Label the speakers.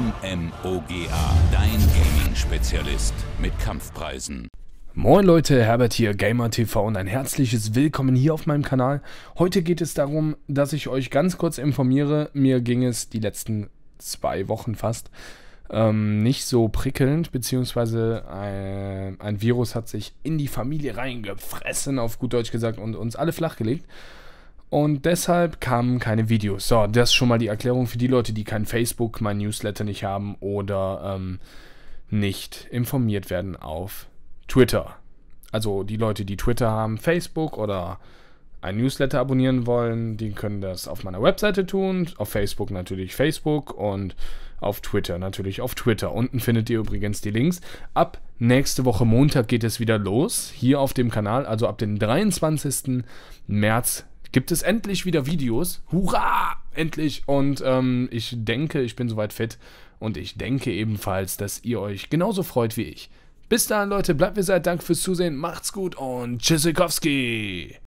Speaker 1: MMOGA, dein Gaming-Spezialist mit Kampfpreisen.
Speaker 2: Moin Leute, Herbert hier, GamerTV und ein herzliches Willkommen hier auf meinem Kanal. Heute geht es darum, dass ich euch ganz kurz informiere. Mir ging es die letzten zwei Wochen fast ähm, nicht so prickelnd, beziehungsweise ein, äh, ein Virus hat sich in die Familie reingefressen, auf gut Deutsch gesagt, und uns alle flachgelegt. Und deshalb kamen keine Videos. So, das ist schon mal die Erklärung für die Leute, die kein Facebook, mein Newsletter nicht haben oder ähm, nicht informiert werden auf Twitter. Also die Leute, die Twitter haben, Facebook oder ein Newsletter abonnieren wollen, die können das auf meiner Webseite tun, auf Facebook natürlich Facebook und auf Twitter natürlich auf Twitter. Unten findet ihr übrigens die Links. Ab nächste Woche Montag geht es wieder los, hier auf dem Kanal, also ab dem 23. März gibt es endlich wieder Videos. Hurra! Endlich! Und ähm, ich denke, ich bin soweit fit. Und ich denke ebenfalls, dass ihr euch genauso freut wie ich. Bis dahin, Leute, bleibt mir seid. Danke fürs Zusehen. Macht's gut und Tschüssikowski!